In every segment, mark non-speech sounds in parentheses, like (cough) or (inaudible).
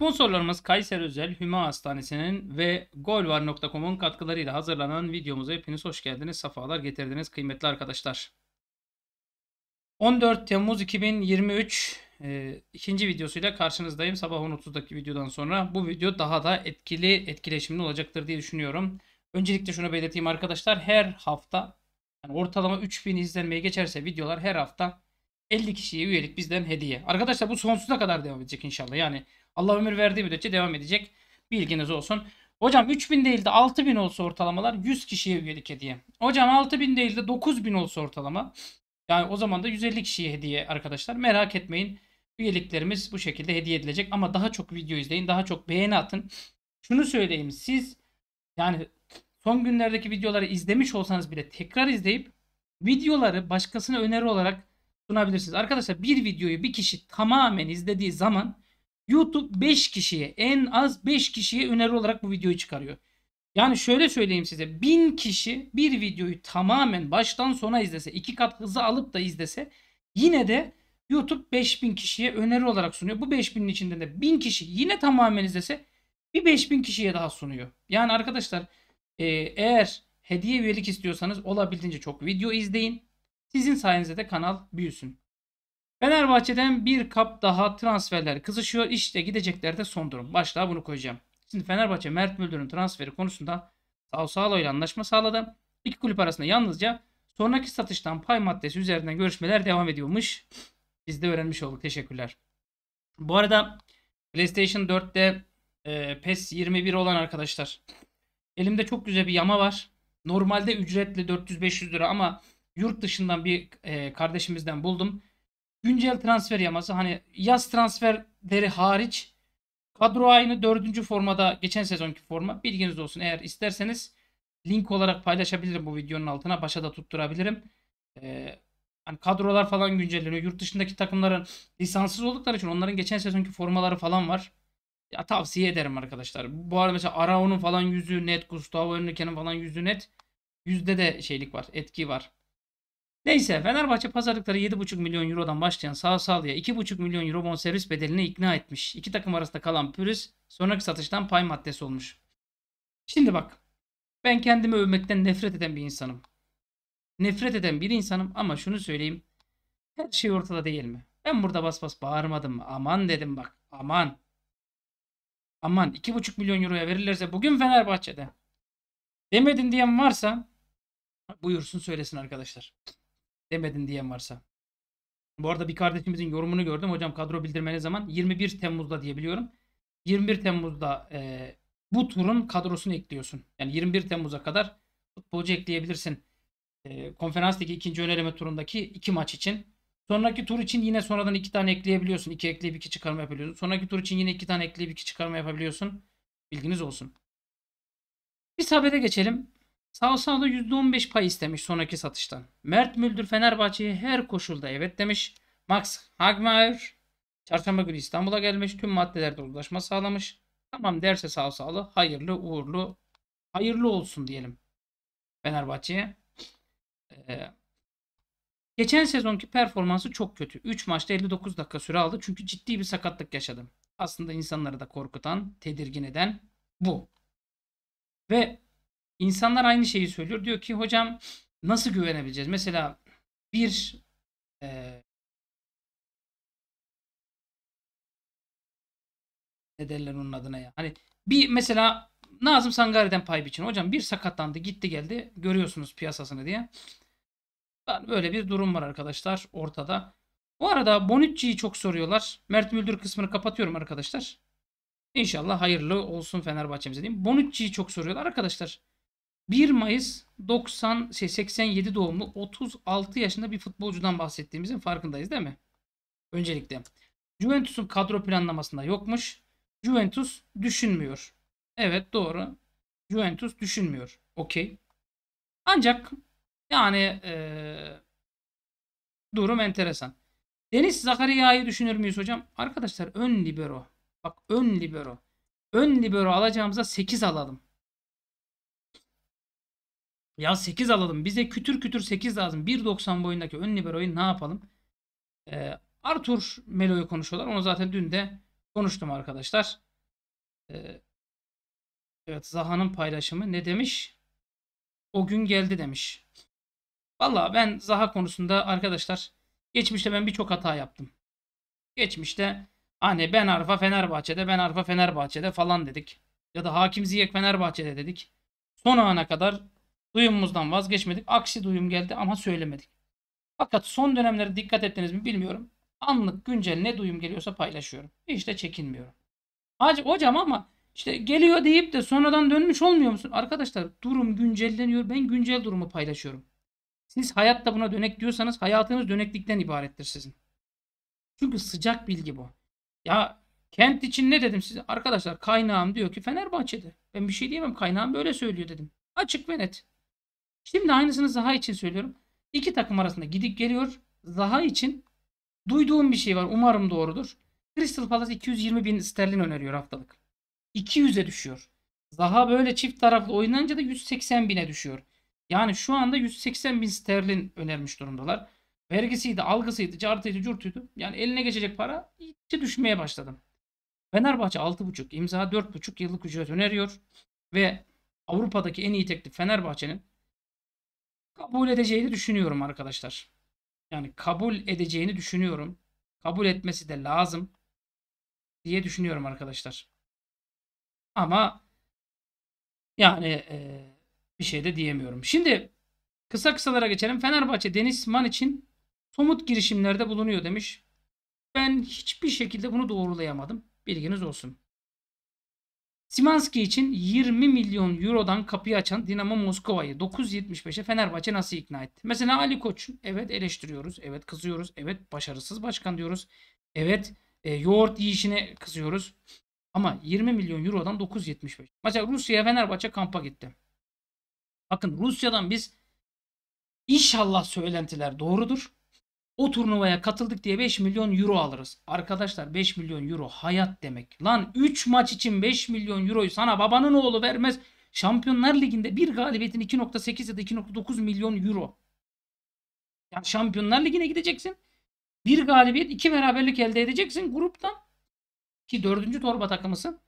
Sponsorlarımız Kayseri Özel, Hüma Hastanesi'nin ve golvar.com'un katkılarıyla hazırlanan videomuza hepiniz hoş geldiniz, sefalar getirdiniz kıymetli arkadaşlar. 14 Temmuz 2023 e, ikinci videosuyla karşınızdayım. Sabah 10.30'daki videodan sonra bu video daha da etkili, etkileşimli olacaktır diye düşünüyorum. Öncelikle şunu belirteyim arkadaşlar. Her hafta yani ortalama 3000 izlenmeye geçerse videolar her hafta 50 kişiye üyelik bizden hediye. Arkadaşlar bu sonsuza kadar devam edecek inşallah. Yani Allah ömür verdiği müddetçe devam edecek. Bilginiz olsun. Hocam 3000 değil de 6000 olsa ortalamalar 100 kişiye üyelik hediye. Hocam 6000 değil de 9000 olsa ortalama. Yani o zaman da 150 kişiye hediye arkadaşlar. Merak etmeyin. Üyeliklerimiz bu şekilde hediye edilecek. Ama daha çok video izleyin. Daha çok beğeni atın. Şunu söyleyeyim. Siz yani son günlerdeki videoları izlemiş olsanız bile tekrar izleyip videoları başkasına öneri olarak sunabilirsiniz. Arkadaşlar bir videoyu bir kişi tamamen izlediği zaman YouTube 5 kişiye en az 5 kişiye öneri olarak bu videoyu çıkarıyor. Yani şöyle söyleyeyim size 1000 kişi bir videoyu tamamen baştan sona izlese iki kat hızı alıp da izlese yine de YouTube 5000 kişiye öneri olarak sunuyor. Bu 5000'in içinde de 1000 kişi yine tamamen izlese bir 5000 kişiye daha sunuyor. Yani arkadaşlar e, eğer hediye üyelik istiyorsanız olabildiğince çok video izleyin. Sizin sayenizde de kanal büyüsün. Fenerbahçe'den bir kap daha transferler kızışıyor. İşte gidecekler de son durum. Başlığa bunu koyacağım. Şimdi Fenerbahçe Mert Müldür'ün transferi konusunda sağ Salo ile anlaşma sağladı. İki kulüp arasında yalnızca sonraki satıştan pay maddesi üzerinden görüşmeler devam ediyormuş. Biz de öğrenmiş olduk. Teşekkürler. Bu arada PlayStation 4'te e, PES 21 olan arkadaşlar elimde çok güzel bir yama var. Normalde ücretli 400-500 lira ama yurt dışından bir e, kardeşimizden buldum. Güncel transfer yaması hani yaz transferleri hariç kadro aynı dördüncü formada geçen sezonki forma bilginiz olsun. Eğer isterseniz link olarak paylaşabilirim bu videonun altına. Başa da tutturabilirim. Ee, hani kadrolar falan güncelleniyor. Yurt dışındaki takımların lisanssız oldukları için onların geçen sezonki formaları falan var. Ya tavsiye ederim arkadaşlar. Bu arada mesela Arao'nun falan yüzü net. Gustavo Henrique'nin falan yüzü net. Yüzde de şeylik var. Etki var. Neyse Fenerbahçe pazarlıkları 7,5 milyon eurodan başlayan sağ sağlıya 2,5 milyon euro bonservis bedeline ikna etmiş. İki takım arasında kalan pürüz sonraki satıştan pay maddesi olmuş. Şimdi bak ben kendimi övmekten nefret eden bir insanım. Nefret eden bir insanım ama şunu söyleyeyim. Her şey ortada değil mi? Ben burada bas bas bağırmadım mı? Aman dedim bak. Aman. Aman 2,5 milyon euroya verirlerse bugün Fenerbahçe'de. Demedin diyen varsa buyursun söylesin arkadaşlar demedin diyen varsa. Bu arada bir kardeşimizin yorumunu gördüm. Hocam kadro bildirme ne zaman? 21 Temmuz'da diye biliyorum. 21 Temmuz'da e, bu turun kadrosunu ekliyorsun. Yani 21 Temmuz'a kadar futbolcu ekleyebilirsin. E, konferans ligi ikinci öneleme turundaki iki maç için. Sonraki tur için yine sonradan iki tane ekleyebiliyorsun. İki ekleyip iki çıkarma yapabiliyorsun. Sonraki tur için yine iki tane ekleyip iki çıkarma yapabiliyorsun. Bilginiz olsun. Biz habere geçelim. Sağ Salsa'da %15 pay istemiş sonraki satıştan. Mert Müldür Fenerbahçe'ye her koşulda evet demiş. Max Hagmeier çarşamba günü İstanbul'a gelmiş. Tüm maddelerde uzlaşma sağlamış. Tamam derse Salsa'lı hayırlı uğurlu hayırlı olsun diyelim Fenerbahçe'ye. Ee, geçen sezonki performansı çok kötü. 3 maçta 59 dakika süre aldı çünkü ciddi bir sakatlık yaşadım. Aslında insanları da korkutan, tedirgin eden bu. Ve insanlar aynı şeyi söylüyor. Diyor ki hocam nasıl güvenebileceğiz? Mesela bir e, ne derler onun adına ya. Hani bir mesela Nazım Sangari'den pay biçin. Hocam bir sakatlandı gitti geldi görüyorsunuz piyasasını diye. Böyle bir durum var arkadaşlar ortada. Bu arada Bonucci'yi çok soruyorlar. Mert Müldür kısmını kapatıyorum arkadaşlar. İnşallah hayırlı olsun Fenerbahçe'mize diyeyim. Bonucci'yi çok soruyorlar arkadaşlar. 1 Mayıs 90 şey 87 doğumlu 36 yaşında bir futbolcudan bahsettiğimizin farkındayız değil mi? Öncelikle Juventus'un kadro planlamasında yokmuş. Juventus düşünmüyor. Evet doğru. Juventus düşünmüyor. Okey. Ancak yani ee, durum enteresan. Deniz Zakaria'yı düşünür müyüz hocam? Arkadaşlar ön libero. Bak ön libero. Ön libero alacağımıza 8 alalım. Ya 8 alalım. Bize kütür kütür 8 lazım. 1.90 boyundaki ön libero'yu ne yapalım? Ee, Arthur Melo'yu konuşuyorlar. Onu zaten dün de konuştum arkadaşlar. Ee, evet Zaha'nın paylaşımı ne demiş? O gün geldi demiş. Valla ben Zaha konusunda arkadaşlar geçmişte ben birçok hata yaptım. Geçmişte hani Ben Arfa Fenerbahçe'de, Ben Arfa Fenerbahçe'de falan dedik. Ya da Hakim Ziyek Fenerbahçe'de dedik. Son ana kadar Duyumumuzdan vazgeçmedik. Aksi duyum geldi ama söylemedik. Fakat son dönemlere dikkat ettiniz mi bilmiyorum. Anlık güncel ne duyum geliyorsa paylaşıyorum. Hiç de çekinmiyorum. Hacı hocam ama işte geliyor deyip de sonradan dönmüş olmuyor musun? Arkadaşlar durum güncelleniyor. Ben güncel durumu paylaşıyorum. Siz hayatta buna dönek diyorsanız hayatınız döneklikten ibarettir sizin. Çünkü sıcak bilgi bu. Ya kent için ne dedim size? Arkadaşlar kaynağım diyor ki Fenerbahçe'de. Ben bir şey diyemem kaynağım böyle söylüyor dedim. Açık ve net. Şimdi aynısını Zaha için söylüyorum. İki takım arasında gidip geliyor. Zaha için duyduğum bir şey var. Umarım doğrudur. Crystal Palace 220 bin sterlin öneriyor haftalık. 200'e düşüyor. Zaha böyle çift taraflı oynanınca da 180 bine düşüyor. Yani şu anda 180 bin sterlin önermiş durumdalar. Vergisiydi, algısıydı, cartıydı, curtuydu. Yani eline geçecek para iyice düşmeye başladım. Fenerbahçe 6,5, imza 4,5 yıllık ücret öneriyor. Ve Avrupa'daki en iyi teklif Fenerbahçe'nin kabul edeceğini düşünüyorum arkadaşlar. Yani kabul edeceğini düşünüyorum. Kabul etmesi de lazım diye düşünüyorum arkadaşlar. Ama yani e, bir şey de diyemiyorum. Şimdi kısa kısalara geçelim. Fenerbahçe Deniz Man için somut girişimlerde bulunuyor demiş. Ben hiçbir şekilde bunu doğrulayamadım. Bilginiz olsun. Simanski için 20 milyon eurodan kapıyı açan Dinamo Moskova'yı 9.75'e Fenerbahçe nasıl ikna etti? Mesela Ali Koç evet eleştiriyoruz, evet kızıyoruz, evet başarısız başkan diyoruz, evet e, yoğurt yiyişine kızıyoruz. Ama 20 milyon eurodan 9.75. Mesela Rusya'ya Fenerbahçe kampa gitti. Bakın Rusya'dan biz inşallah söylentiler doğrudur. O turnuvaya katıldık diye 5 milyon euro alırız. Arkadaşlar 5 milyon euro hayat demek. Lan 3 maç için 5 milyon euroyu sana babanın oğlu vermez. Şampiyonlar Ligi'nde bir galibiyetin 2.8 ya da 2.9 milyon euro. Yani Şampiyonlar Ligi'ne gideceksin. Bir galibiyet, iki beraberlik elde edeceksin gruptan. Ki dördüncü torba takımısın.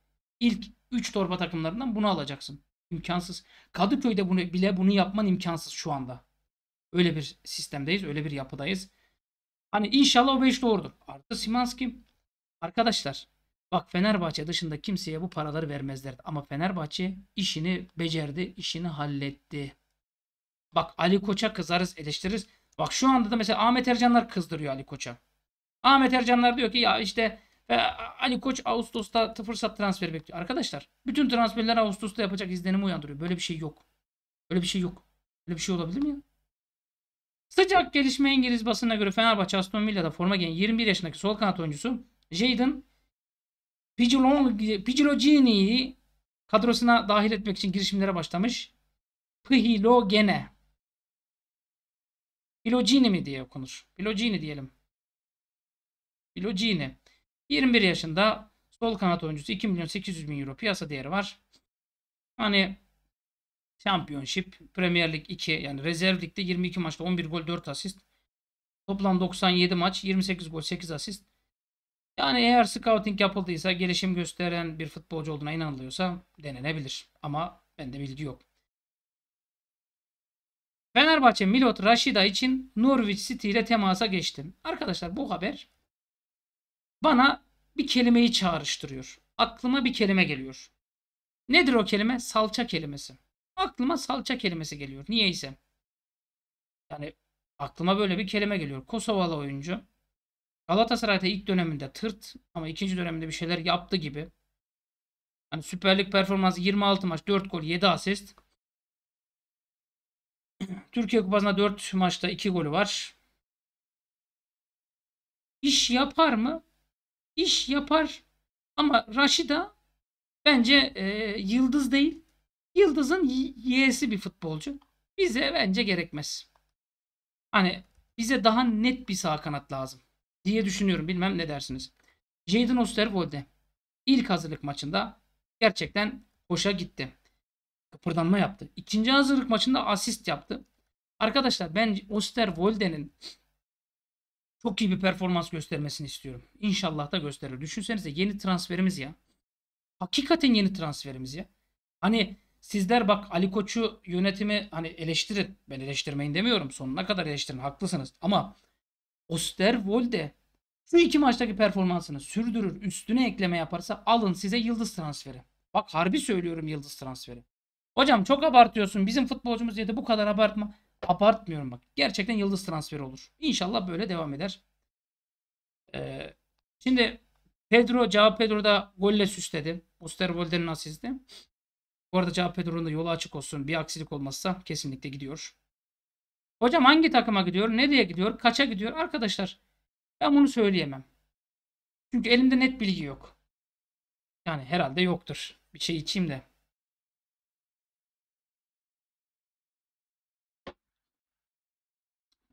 İlk üç torba takımlarından bunu alacaksın. İmkansız. Kadıköy'de bunu, bile bunu yapman imkansız şu anda. Öyle bir sistemdeyiz, öyle bir yapıdayız. Hani inşallah o 5 doğrudur. Artı Simanski Arkadaşlar bak Fenerbahçe dışında kimseye bu paraları vermezlerdi. Ama Fenerbahçe işini becerdi, işini halletti. Bak Ali Koç'a kızarız, eleştiririz. Bak şu anda da mesela Ahmet Ercanlar kızdırıyor Ali Koç'a. Ahmet Ercanlar diyor ki ya işte e, Ali Koç Ağustos'ta fırsat transfer bekliyor. Arkadaşlar bütün transferler Ağustos'ta yapacak izlenimi uyandırıyor. Böyle bir şey yok. Böyle bir şey yok. Böyle bir şey olabilir mi ya? Sıcak gelişme İngiliz basına göre Fenerbahçe Aston Villa'da forma giyen 21 yaşındaki sol kanat oyuncusu Jadon Picilogini'yi kadrosuna dahil etmek için girişimlere başlamış. Pihilogene. Pilogini mi diye okunur? Pilogini diyelim. Pilogini. 21 yaşında sol kanat oyuncusu 2 milyon 800 bin euro piyasa değeri var. Hani Championship, Premier Lig 2 yani rezerv ligde 22 maçta 11 gol 4 asist. Toplam 97 maç 28 gol 8 asist. Yani eğer scouting yapıldıysa gelişim gösteren bir futbolcu olduğuna inanılıyorsa denenebilir. Ama bende bilgi yok. Fenerbahçe Milot Rashida için Norwich City ile temasa geçtim. Arkadaşlar bu haber bana bir kelimeyi çağrıştırıyor. Aklıma bir kelime geliyor. Nedir o kelime? Salça kelimesi. Aklıma salça kelimesi geliyor. Niyeyse. Yani aklıma böyle bir kelime geliyor. Kosovalı oyuncu. Galatasaray'da ilk döneminde tırt ama ikinci döneminde bir şeyler yaptı gibi. Hani Süper Lig performansı 26 maç 4 gol 7 asist. (clears throat) Türkiye Kupası'nda 4 maçta 2 golü var. İş yapar mı? İş yapar. Ama Raşida bence e, yıldız değil. Yıldız'ın y'si bir futbolcu. Bize bence gerekmez. Hani bize daha net bir sağ kanat lazım diye düşünüyorum. Bilmem ne dersiniz. Jadon Osterwolde ilk hazırlık maçında gerçekten hoşa gitti. Kıpırdanma yaptı. İkinci hazırlık maçında asist yaptı. Arkadaşlar ben Osterwolde'nin çok iyi bir performans göstermesini istiyorum. İnşallah da gösterir. Düşünsenize yeni transferimiz ya. Hakikaten yeni transferimiz ya. Hani Sizler bak Ali Koç'u yönetimi hani eleştirin. Ben eleştirmeyin demiyorum. Sonuna kadar eleştirin. Haklısınız. Ama Osterwolde şu iki maçtaki performansını sürdürür, üstüne ekleme yaparsa alın size yıldız transferi. Bak harbi söylüyorum yıldız transferi. Hocam çok abartıyorsun. Bizim futbolcumuz diye de bu kadar abartma. Abartmıyorum bak. Gerçekten yıldız transferi olur. İnşallah böyle devam eder. Ee, şimdi Pedro, Cevap Pedro da golle süsledi. Osterwolde'nin asisti. Bu arada cevap petrolün de yolu açık olsun. Bir aksilik olmazsa kesinlikle gidiyor. Hocam hangi takıma gidiyor? Nereye gidiyor? Kaça gidiyor? Arkadaşlar ben bunu söyleyemem. Çünkü elimde net bilgi yok. Yani herhalde yoktur. Bir şey içeyim de.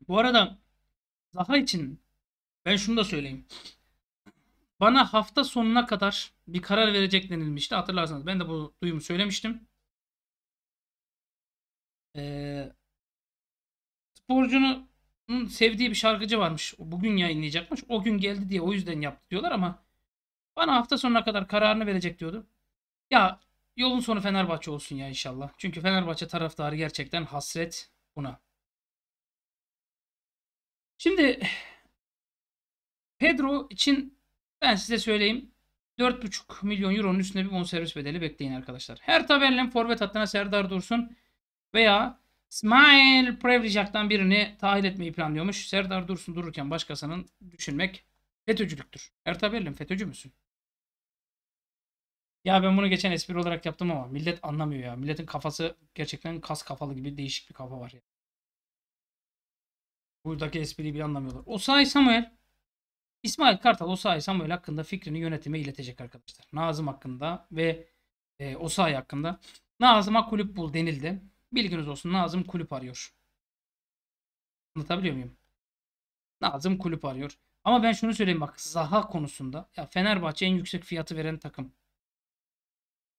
Bu arada Zaha için ben şunu da söyleyeyim. Bana hafta sonuna kadar bir karar verecek denilmişti. Hatırlarsanız ben de bu duyumu söylemiştim. Ee, sporcunun sevdiği bir şarkıcı varmış. Bugün yayınlayacakmış. O gün geldi diye o yüzden yaptı diyorlar ama bana hafta sonuna kadar kararını verecek diyordu. Ya yolun sonu Fenerbahçe olsun ya inşallah. Çünkü Fenerbahçe taraftarı gerçekten hasret buna. Şimdi Pedro için ben size söyleyeyim. 4,5 milyon euronun üstünde bir bonservis bedeli bekleyin arkadaşlar. Her tabellen forvet hattına Serdar Dursun veya Smile Prevlicak'tan birini tahil etmeyi planlıyormuş. Serdar Dursun dururken başkasının düşünmek FETÖ'cülüktür. Ertabellin FETÖ'cü müsün? Ya ben bunu geçen espri olarak yaptım ama millet anlamıyor ya. Milletin kafası gerçekten kas kafalı gibi değişik bir kafa var ya. Buradaki espriyi bir anlamıyorlar. Osay Samuel İsmail Kartal Osayi Samuel hakkında fikrini yönetime iletecek arkadaşlar. Nazım hakkında ve e, Osayi hakkında. Nazım'a kulüp bul denildi. Bilginiz olsun Nazım kulüp arıyor. Anlatabiliyor muyum? Nazım kulüp arıyor. Ama ben şunu söyleyeyim bak Zaha konusunda ya Fenerbahçe en yüksek fiyatı veren takım.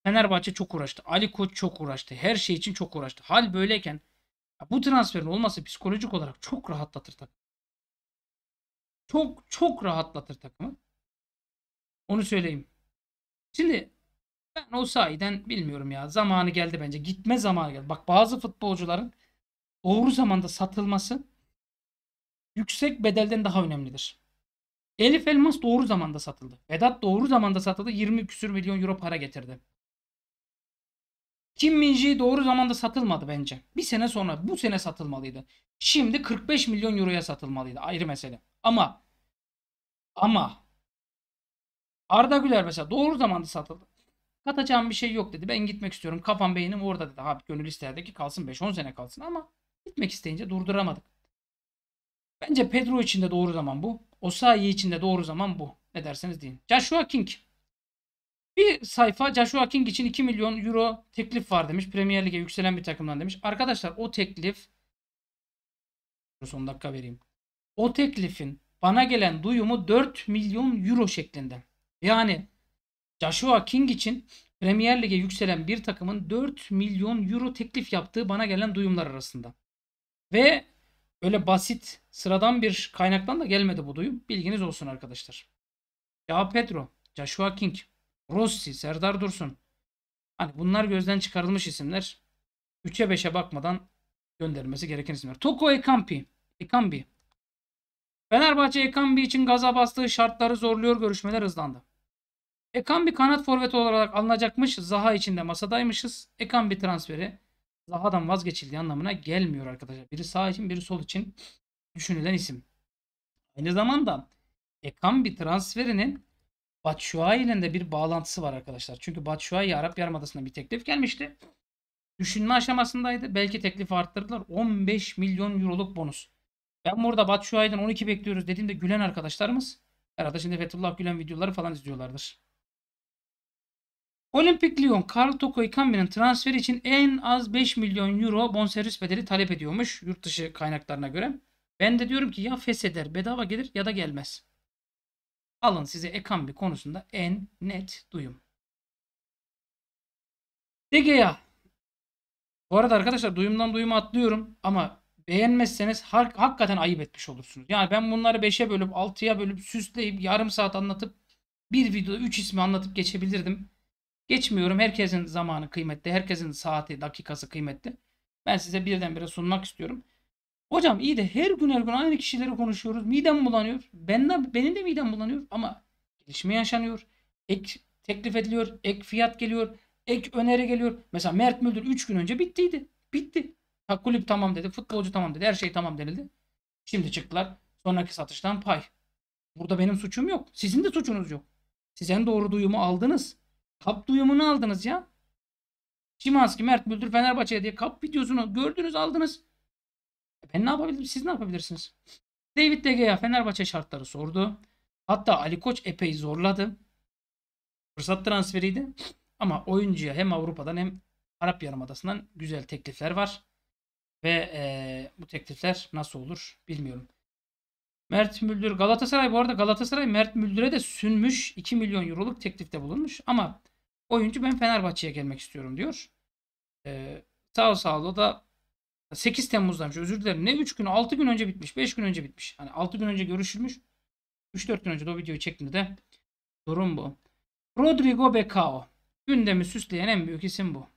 Fenerbahçe çok uğraştı. Ali Koç çok uğraştı. Her şey için çok uğraştı. Hal böyleyken bu transferin olması psikolojik olarak çok rahatlatır takım çok çok rahatlatır takımı. Onu söyleyeyim. Şimdi ben o sahiden bilmiyorum ya. Zamanı geldi bence. Gitme zamanı geldi. Bak bazı futbolcuların doğru zamanda satılması yüksek bedelden daha önemlidir. Elif Elmas doğru zamanda satıldı. Vedat doğru zamanda satıldı. 20 küsür milyon euro para getirdi. Kim Minji doğru zamanda satılmadı bence. Bir sene sonra bu sene satılmalıydı. Şimdi 45 milyon euroya satılmalıydı. Ayrı mesele. Ama ama Arda Güler mesela doğru zamanda satıldı. Katacağım bir şey yok dedi. Ben gitmek istiyorum. Kafam beynim orada dedi. Abi gönül isterdi ki kalsın 5-10 sene kalsın ama gitmek isteyince durduramadık. Bence Pedro için de doğru zaman bu. Osayi için de doğru zaman bu. Ne derseniz deyin. Joshua King. Bir sayfa Joshua King için 2 milyon euro teklif var demiş. Premier Lig'e yükselen bir takımdan demiş. Arkadaşlar o teklif son dakika vereyim o teklifin bana gelen duyumu 4 milyon euro şeklinde. Yani Joshua King için Premier Lig'e yükselen bir takımın 4 milyon euro teklif yaptığı bana gelen duyumlar arasında. Ve öyle basit sıradan bir kaynaktan da gelmedi bu duyum. Bilginiz olsun arkadaşlar. Ya Pedro, Joshua King, Rossi, Serdar Dursun. Hani bunlar gözden çıkarılmış isimler. 3'e 5'e bakmadan göndermesi gereken isimler. Toko Ekampi. Ekambi. Fenerbahçe Ekambi için gaza bastığı şartları zorluyor görüşmeler hızlandı. Ekambi kanat forvet olarak alınacakmış. Zaha için de masadaymışız. Ekambi transferi Zaha'dan vazgeçildiği anlamına gelmiyor arkadaşlar. Biri sağ için biri sol için düşünülen isim. Aynı zamanda Ekambi transferinin Batshuayi ile de bir bağlantısı var arkadaşlar. Çünkü Batshuayi Arap Yarımadası'na bir teklif gelmişti. Düşünme aşamasındaydı. Belki teklifi arttırdılar. 15 milyon euroluk bonus. Ben burada Batu Şuay'dan 12 bekliyoruz dediğimde gülen arkadaşlarımız herhalde şimdi Fethullah Gülen videoları falan izliyorlardır. Olimpik Lyon Karl Toko Ikambi'nin transferi için en az 5 milyon euro bonservis bedeli talep ediyormuş yurt dışı kaynaklarına göre. Ben de diyorum ki ya fesheder bedava gelir ya da gelmez. Alın size Ekambi konusunda en net duyum. De Gea. Bu arada arkadaşlar duyumdan duyuma atlıyorum ama Beğenmezseniz hak, hakikaten ayıp etmiş olursunuz. Yani ben bunları 5'e bölüp 6'ya bölüp süsleyip yarım saat anlatıp bir videoda 3 ismi anlatıp geçebilirdim. Geçmiyorum. Herkesin zamanı kıymetli. Herkesin saati, dakikası kıymetli. Ben size birdenbire sunmak istiyorum. Hocam iyi de her gün her gün aynı kişileri konuşuyoruz. Midem bulanıyor. Ben de, benim de midem bulanıyor ama gelişme yaşanıyor. Ek teklif ediliyor. Ek fiyat geliyor. Ek öneri geliyor. Mesela Mert Müldür 3 gün önce bittiydi. Bitti. Ha, kulüp tamam dedi. Futbolcu tamam dedi. Her şey tamam denildi. Şimdi çıktılar. Sonraki satıştan pay. Burada benim suçum yok. Sizin de suçunuz yok. Siz en doğru duyumu aldınız. Kap duyumunu aldınız ya. Şimanski, Mert Müldür Fenerbahçe diye kap videosunu gördünüz aldınız. E, ben ne yapabilirim? Siz ne yapabilirsiniz? David De Gea Fenerbahçe şartları sordu. Hatta Ali Koç epey zorladı. Fırsat transferiydi. Ama oyuncuya hem Avrupa'dan hem Arap Yarımadası'ndan güzel teklifler var. Ve e, bu teklifler nasıl olur bilmiyorum. Mert Müldür Galatasaray bu arada Galatasaray Mert Müldür'e de sünmüş 2 milyon euroluk teklifte bulunmuş ama oyuncu ben Fenerbahçe'ye gelmek istiyorum diyor. Ee, sağ sağlı da 8 Temmuz'danmış özür dilerim. Ne 3 gün 6 gün önce bitmiş 5 gün önce bitmiş. Hani 6 gün önce görüşülmüş. 3-4 gün önce de o videoyu çektiğimde de durum bu. Rodrigo Becao. Gündemi süsleyen en büyük isim bu.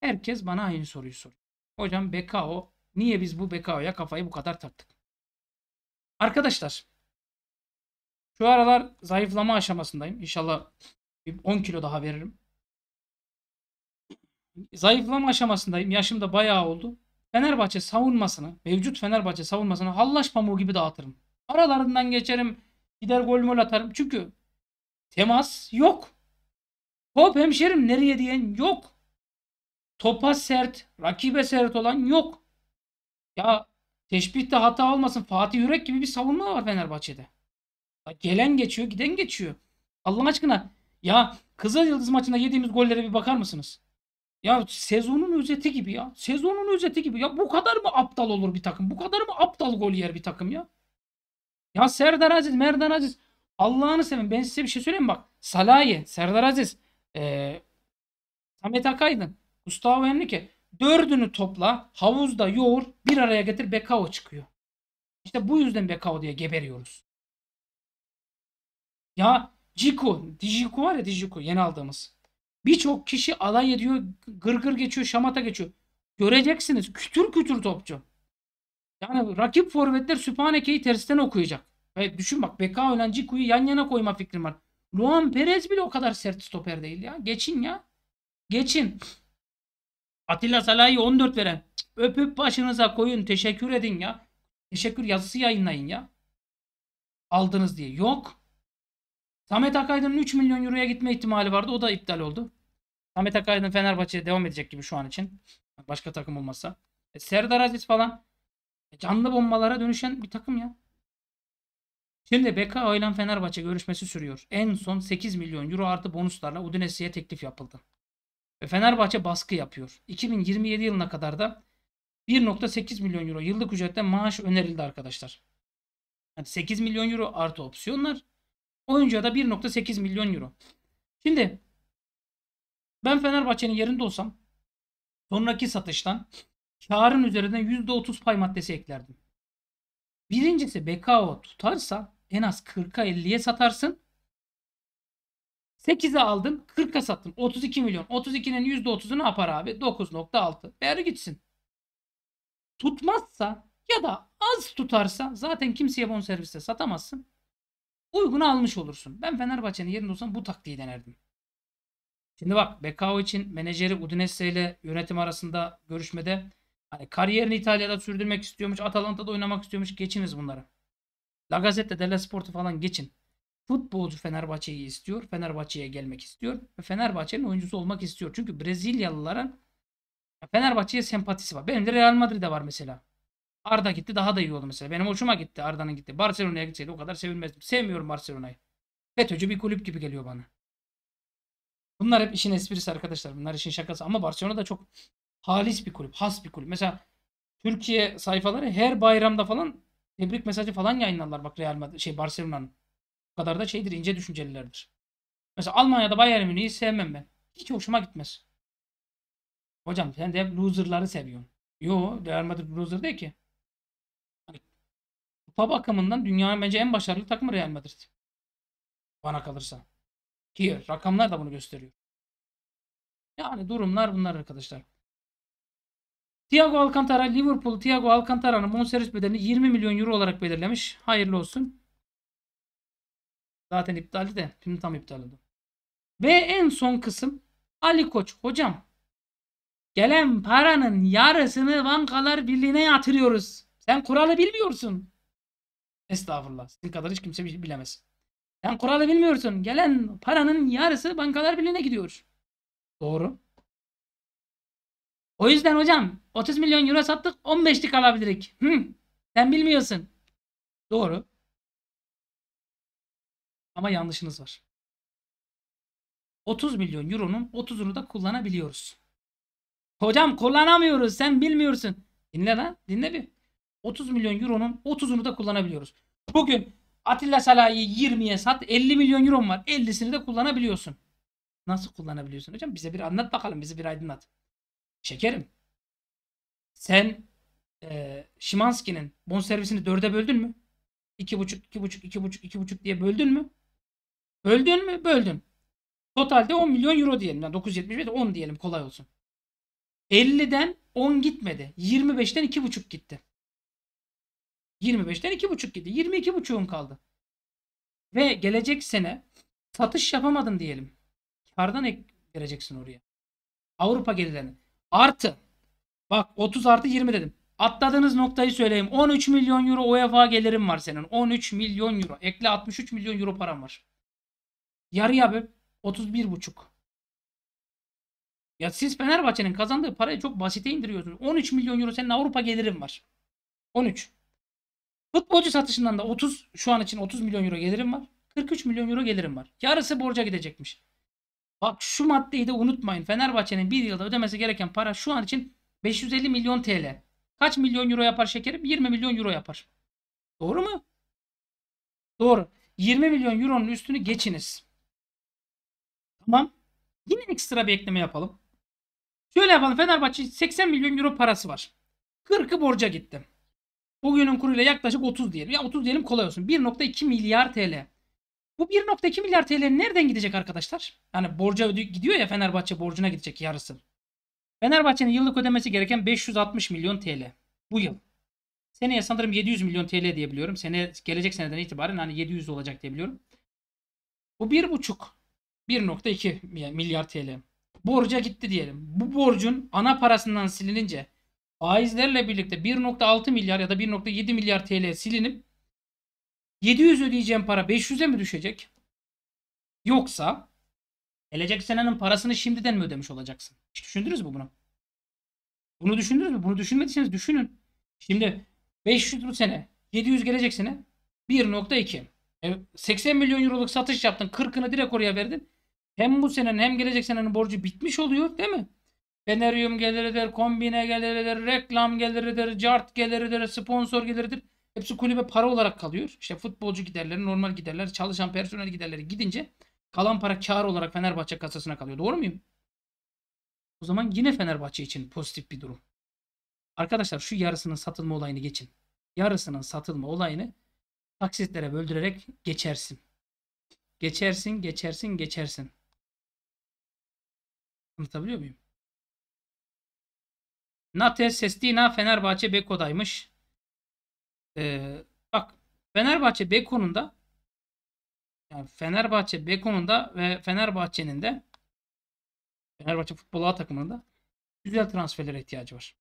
Herkes bana aynı soruyu soruyor. Hocam Bekao. Niye biz bu Bekao'ya kafayı bu kadar taktık? Arkadaşlar. Şu aralar zayıflama aşamasındayım. İnşallah 10 kilo daha veririm. Zayıflama aşamasındayım. Yaşım da bayağı oldu. Fenerbahçe savunmasını, mevcut Fenerbahçe savunmasını hallaç pamuğu gibi dağıtırım. Aralarından geçerim. Gider gol mol atarım. Çünkü temas yok. Hop hemşerim nereye diyen yok topa sert, rakibe sert olan yok. Ya teşbihte hata olmasın. Fatih Yürek gibi bir savunma var Fenerbahçe'de. Ya, gelen geçiyor, giden geçiyor. Allah aşkına ya Kızıl Yıldız maçında yediğimiz gollere bir bakar mısınız? Ya sezonun özeti gibi ya. Sezonun özeti gibi. Ya bu kadar mı aptal olur bir takım? Bu kadar mı aptal gol yer bir takım ya? Ya Serdar Aziz, Merdan Aziz. Allah'ını sevin. Ben size bir şey söyleyeyim bak. Salaye, Serdar Aziz, ee, Samet Akaydın. Gustavo Henrique dördünü topla havuzda yoğur bir araya getir Bekao çıkıyor. İşte bu yüzden Bekao diye geberiyoruz. Ya Ciku, Dijiku var ya Dijiku yeni aldığımız. Birçok kişi alay ediyor, gırgır gır geçiyor, şamata geçiyor. Göreceksiniz kütür kütür topçu. Yani rakip forvetler Süphaneke'yi tersten okuyacak. Ve düşün bak Beka ölen Ciku'yu yan yana koyma fikrim var. Luan Perez bile o kadar sert stoper değil ya. Geçin ya. Geçin. Atilla Salahi 14 veren. Öpüp başınıza koyun. Teşekkür edin ya. Teşekkür yazısı yayınlayın ya. Aldınız diye. Yok. Samet Akaydın'ın 3 milyon euroya gitme ihtimali vardı. O da iptal oldu. Samet Akaydın Fenerbahçe'ye devam edecek gibi şu an için. Başka takım olmasa. E, Serdar Aziz falan. E, canlı bombalara dönüşen bir takım ya. Şimdi BK Aylan Fenerbahçe görüşmesi sürüyor. En son 8 milyon euro artı bonuslarla Udinese'ye teklif yapıldı. Ve Fenerbahçe baskı yapıyor. 2027 yılına kadar da 1.8 milyon euro yıllık ücretle maaş önerildi arkadaşlar. Yani 8 milyon euro artı opsiyonlar. Oyuncuya da 1.8 milyon euro. Şimdi ben Fenerbahçe'nin yerinde olsam sonraki satıştan karın üzerinden %30 pay maddesi eklerdim. Birincisi BKO tutarsa en az 40'a 50'ye satarsın. 8'e aldın 40'a sattın 32 milyon. 32'nin %30'u ne yapar abi? 9.6. Ver gitsin. Tutmazsa ya da az tutarsa zaten kimseye bonserviste satamazsın. Uygun almış olursun. Ben Fenerbahçe'nin yerinde olsam bu taktiği denerdim. Şimdi bak Bekao için menajeri Udinese ile yönetim arasında görüşmede hani kariyerini İtalya'da sürdürmek istiyormuş, Atalanta'da oynamak istiyormuş. Geçiniz bunları. La Gazzetta della Sport'u falan geçin futbolcu Fenerbahçe'yi istiyor. Fenerbahçe'ye gelmek istiyor. Ve Fenerbahçe'nin oyuncusu olmak istiyor. Çünkü Brezilyalıların Fenerbahçe'ye sempatisi var. Benim de Real Madrid'de var mesela. Arda gitti daha da iyi oldu mesela. Benim hoşuma gitti Arda'nın gitti. Barcelona'ya gitseydi o kadar sevinmezdim. Sevmiyorum Barcelona'yı. FETÖ'cü bir kulüp gibi geliyor bana. Bunlar hep işin esprisi arkadaşlar. Bunlar işin şakası. Ama Barcelona da çok halis bir kulüp. Has bir kulüp. Mesela Türkiye sayfaları her bayramda falan tebrik mesajı falan yayınlarlar. Bak Real Madrid, şey Barcelona'nın kadar da şeydir, ince düşüncelilerdir. Mesela Almanya'da Bayern Münih'i sevmem ben. Hiç hoşuma gitmez. Hocam sen de loserları seviyorsun. Yo, Real Madrid loser değil ki. Hani, kupa bakımından dünyanın bence en başarılı takımı Real Madrid. Bana kalırsa. Ki rakamlar da bunu gösteriyor. Yani durumlar bunlar arkadaşlar. Thiago Alcantara Liverpool Thiago Alcantara'nın bonservis bedelini 20 milyon euro olarak belirlemiş. Hayırlı olsun. Zaten iptaldi de şimdi tam iptal oldu. Ve en son kısım Ali Koç hocam gelen paranın yarısını bankalar birliğine yatırıyoruz. Sen kuralı bilmiyorsun. Estağfurullah. Sizin kadar hiç kimse bilemez. Sen kuralı bilmiyorsun. Gelen paranın yarısı bankalar birliğine gidiyor. Doğru. O yüzden hocam 30 milyon euro sattık 15'lik alabilirik. Hı, sen bilmiyorsun. Doğru. Ama yanlışınız var. 30 milyon euronun 30'unu da kullanabiliyoruz. Hocam kullanamıyoruz sen bilmiyorsun. Dinle lan dinle bir. 30 milyon euronun 30'unu da kullanabiliyoruz. Bugün Atilla Salah'ı 20'ye sat 50 milyon euron var 50'sini de kullanabiliyorsun. Nasıl kullanabiliyorsun hocam? Bize bir anlat bakalım bizi bir aydınlat. Şekerim sen e, Şimanski'nin bonservisini 4'e böldün mü? 2,5 2,5 2,5 2,5 diye böldün mü? Böldün mü? Böldüm. Totalde 10 milyon euro diyelim. Yani 975 de 10 diyelim kolay olsun. 50'den 10 gitmedi. 25'ten 2,5 gitti. 25'ten 2,5 gitti. 22,5'um kaldı. Ve gelecek sene satış yapamadın diyelim. Kardan ek vereceksin oraya. Avrupa gelirlerini. Artı. Bak 30 artı 20 dedim. Atladığınız noktayı söyleyeyim. 13 milyon euro UEFA gelirim var senin. 13 milyon euro. Ekle 63 milyon euro param var. Yarıya böl 31,5. Ya siz Fenerbahçe'nin kazandığı parayı çok basite indiriyorsunuz. 13 milyon euro senin Avrupa gelirin var. 13. Futbolcu satışından da 30 şu an için 30 milyon euro gelirim var. 43 milyon euro gelirim var. Yarısı borca gidecekmiş. Bak şu maddeyi de unutmayın. Fenerbahçe'nin bir yılda ödemesi gereken para şu an için 550 milyon TL. Kaç milyon euro yapar şekerim? 20 milyon euro yapar. Doğru mu? Doğru. 20 milyon euronun üstünü geçiniz. Tamam. Yine ekstra bir ekleme yapalım. Şöyle yapalım. Fenerbahçe 80 milyon euro parası var. 40'ı borca gitti. Bugünün kuruyla yaklaşık 30 diyelim. Ya 30 diyelim kolay olsun. 1.2 milyar TL. Bu 1.2 milyar TL nereden gidecek arkadaşlar? Yani borca gidiyor ya Fenerbahçe borcuna gidecek yarısı. Fenerbahçe'nin yıllık ödemesi gereken 560 milyon TL. Bu yıl. Seneye sanırım 700 milyon TL diyebiliyorum. Sene, gelecek seneden itibaren hani 700 olacak diyebiliyorum. Bu 1.5 1.2 milyar TL. Borca gitti diyelim. Bu borcun ana parasından silinince faizlerle birlikte 1.6 milyar ya da 1.7 milyar TL silinip 700 ödeyeceğim para 500'e mi düşecek? Yoksa gelecek senenin parasını şimdiden mi ödemiş olacaksın? Hiç düşündünüz mü bunu? Bunu düşündünüz mü? Bunu düşünmediyseniz düşünün. Şimdi 500 bu sene, 700 gelecek sene 1.2. 80 e, milyon euroluk satış yaptın. 40'ını direkt oraya verdin. Hem bu senenin hem gelecek senenin borcu bitmiş oluyor değil mi? Feneryum geliridir, kombine geliridir, reklam geliridir, cart geliridir, sponsor geliridir. Hepsi kulübe para olarak kalıyor. İşte futbolcu giderleri, normal giderler, çalışan personel giderleri gidince kalan para kar olarak Fenerbahçe kasasına kalıyor. Doğru muyum? O zaman yine Fenerbahçe için pozitif bir durum. Arkadaşlar şu yarısının satılma olayını geçin. Yarısının satılma olayını taksitlere böldürerek geçersin. Geçersin, geçersin, geçersin. Anlatabiliyor muyum? Nate Sestina Fenerbahçe Beko'daymış. Ee, bak Fenerbahçe Beko'nun da yani Fenerbahçe Beko'nun da ve Fenerbahçe'nin de Fenerbahçe futbol takımında güzel transferlere ihtiyacı var.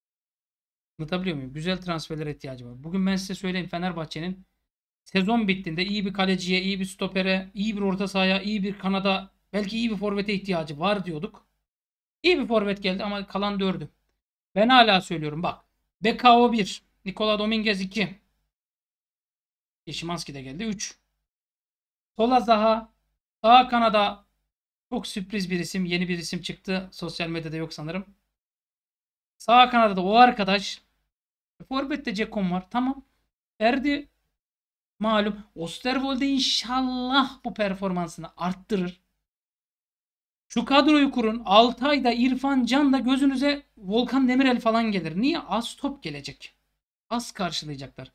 Anlatabiliyor muyum? Güzel transferlere ihtiyacı var. Bugün ben size söyleyeyim Fenerbahçe'nin sezon bittiğinde iyi bir kaleciye, iyi bir stopere, iyi bir orta sahaya, iyi bir kanada, belki iyi bir forvete ihtiyacı var diyorduk. İyi bir forvet geldi ama kalan dördü. Ben hala söylüyorum bak. Bekao 1. Nikola Dominguez 2. Yeşimanski de geldi 3. Sola Zaha. Sağ kanada çok sürpriz bir isim. Yeni bir isim çıktı. Sosyal medyada yok sanırım. Sağ Kanada'da o arkadaş. Forvet'te Cekom var. Tamam. Erdi malum Osterwolde inşallah bu performansını arttırır. Şu kadroyu kurun. 6 ayda İrfan Can da gözünüze Volkan Demirel falan gelir. Niye? Az top gelecek. Az karşılayacaklar.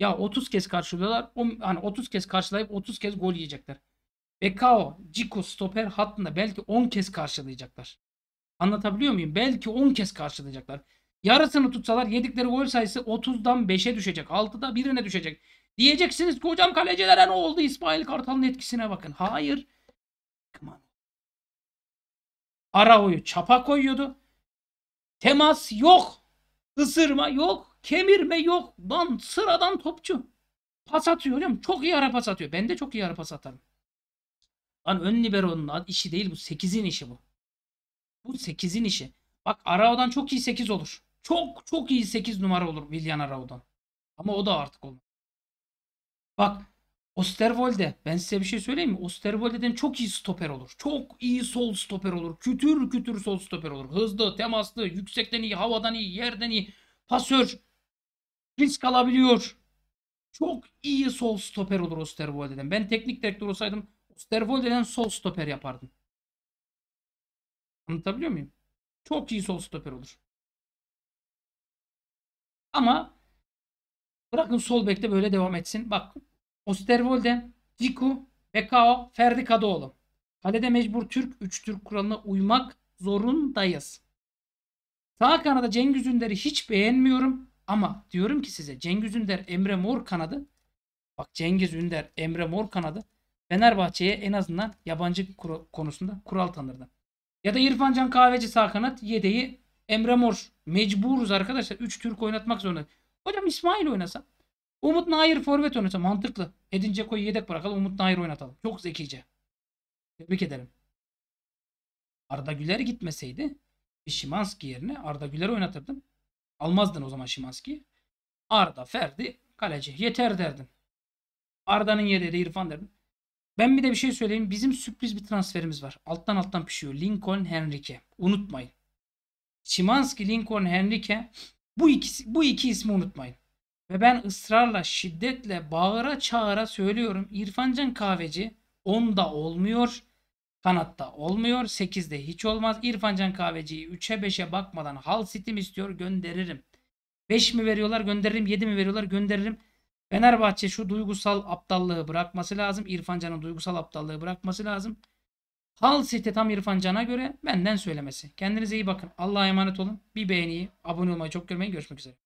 Ya 30 kez karşılıyorlar. hani 30 kez karşılayıp 30 kez gol yiyecekler. Bekao, Ciko stoper hattında belki 10 kez karşılayacaklar. Anlatabiliyor muyum? Belki 10 kez karşılayacaklar. Yarısını tutsalar yedikleri gol sayısı 30'dan 5'e düşecek. 6'da 1'ine düşecek. Diyeceksiniz ki hocam kalecilere ne oldu? İsmail Kartal'ın etkisine bakın. Hayır. Arao'yu çapa koyuyordu. Temas yok. Isırma yok. Kemirme yok. Lan sıradan topçu. Pas atıyor hocam. Çok iyi ara pas atıyor. Ben de çok iyi ara pas atarım. Lan ön libero'nun işi değil bu. 8'in işi bu. Bu 8'in işi. Bak Arao'dan çok iyi 8 olur. Çok çok iyi 8 numara olur William Arao'dan. Ama o da artık olmaz. Bak Osterwolde ben size bir şey söyleyeyim mi? Osterwolde'den çok iyi stoper olur. Çok iyi sol stoper olur. Kütür kütür sol stoper olur. Hızlı, temaslı, yüksekten iyi, havadan iyi, yerden iyi. Pasör. Risk alabiliyor. Çok iyi sol stoper olur Osterwolde'den. Ben teknik direktör olsaydım Osterwolde'den sol stoper yapardım. Anlatabiliyor muyum? Çok iyi sol stoper olur. Ama bırakın sol bekte böyle devam etsin. Bak Osterwolde, Ciku, Bekao, Ferdi Kadıoğlu. Kalede mecbur Türk 3 Türk kuralına uymak zorundayız. Sağ kanada Cengiz Ünder'i hiç beğenmiyorum ama diyorum ki size Cengiz Ünder Emre Mor kanadı. Bak Cengiz Ünder Emre Mor kanadı Fenerbahçe'ye en azından yabancı konusunda kural tanırdı. Ya da İrfan Can Kahveci sağ kanat yedeği Emre Mor. Mecburuz arkadaşlar 3 Türk oynatmak zorunda. Hocam İsmail oynasa Umut Nair forvet oynasa mantıklı. Edin Dzeko'yu yedek bırakalım Umut Nair oynatalım. Çok zekice. Tebrik ederim. Arda Güler gitmeseydi Şimanski yerine Arda Güler oynatırdım. Almazdın o zaman Şimanski'yi. Arda, Ferdi, kaleci. Yeter derdin. Arda'nın yerleri İrfan derdin. Ben bir de bir şey söyleyeyim. Bizim sürpriz bir transferimiz var. Alttan alttan pişiyor. Lincoln Henrique. Unutmayın. Şimanski, Lincoln Henrique. Bu ikisi, bu iki ismi unutmayın. Ve ben ısrarla, şiddetle, bağıra çağıra söylüyorum. İrfancan Kahveci 10'da olmuyor. Kanatta olmuyor. 8'de hiç olmaz. İrfancan Kahveci'yi 3'e 5'e bakmadan hal sitim istiyor gönderirim. 5 mi veriyorlar gönderirim. 7 mi veriyorlar gönderirim. Fenerbahçe şu duygusal aptallığı bırakması lazım. İrfancan'ın duygusal aptallığı bırakması lazım. Hal site tam İrfancan'a göre benden söylemesi. Kendinize iyi bakın. Allah'a emanet olun. Bir beğeniyi, abone olmayı çok görmeyi görüşmek üzere.